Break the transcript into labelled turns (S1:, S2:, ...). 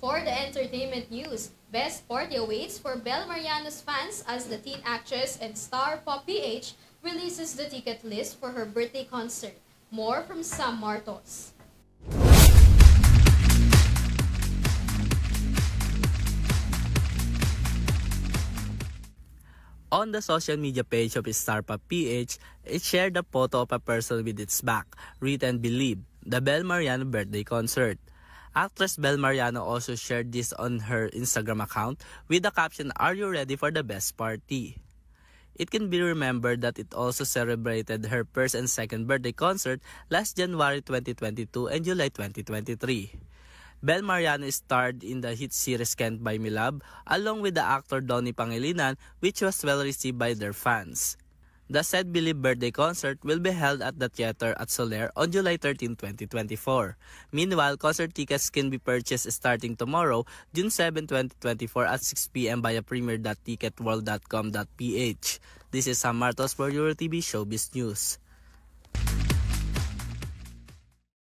S1: For the entertainment news, Best Party awaits for Belle Mariano's fans as the teen actress and star Pop PH releases the ticket list for her birthday concert. More from Sam Martos.
S2: On the social media page of Starpa PH, it shared a photo of a person with its back, written Believe, the Belle Mariano birthday concert. Actress Bel Mariano also shared this on her Instagram account with the caption, Are you ready for the best party? It can be remembered that it also celebrated her first and second birthday concert last January 2022 and July 2023. Bel Mariano starred in the hit series Can't Buy Me Love along with the actor Donnie Pangilinan which was well received by their fans. The said Billy birthday concert will be held at the theater at Solair on July 13, 2024. Meanwhile, concert tickets can be purchased starting tomorrow, June 7, 2024 at 6 p.m. via premier.ticketworld.com.ph. This is Sam Martos for your TV Showbiz News.